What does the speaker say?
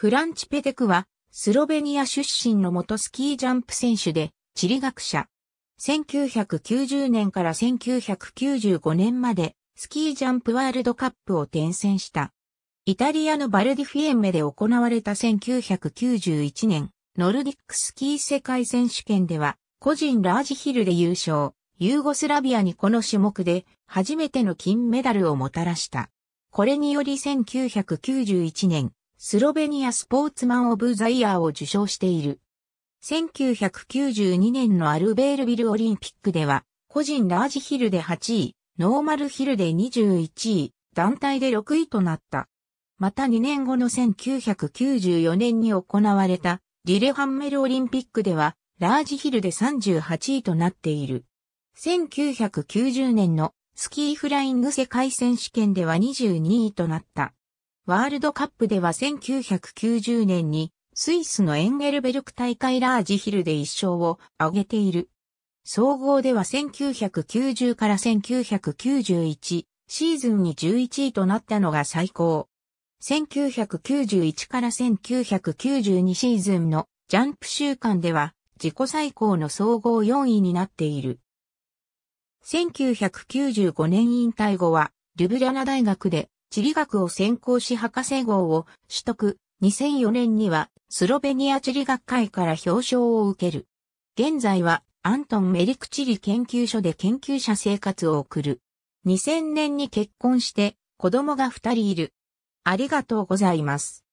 フランチ・ペテクは、スロベニア出身の元スキージャンプ選手で、地理学者。1990年から1995年まで、スキージャンプワールドカップを転戦した。イタリアのバルディフィエンメで行われた1991年、ノルディックスキー世界選手権では、個人ラージヒルで優勝、ユーゴスラビアにこの種目で、初めての金メダルをもたらした。これにより1991年、スロベニアスポーツマン・オブ・ザ・イヤーを受賞している。1992年のアルベールビルオリンピックでは、個人ラージヒルで8位、ノーマルヒルで21位、団体で6位となった。また2年後の1994年に行われたリレハンメルオリンピックでは、ラージヒルで38位となっている。1990年のスキーフライング世界選手権では22位となった。ワールドカップでは1990年にスイスのエンゲルベルク大会ラージヒルで1勝を挙げている。総合では1990から1991シーズンに11位となったのが最高。1991から1992シーズンのジャンプ週間では自己最高の総合4位になっている。1995年引退後はルブリャナ大学で地理学を専攻し博士号を取得、2004年にはスロベニア地理学会から表彰を受ける。現在はアントン・メリク地理研究所で研究者生活を送る。2000年に結婚して子供が2人いる。ありがとうございます。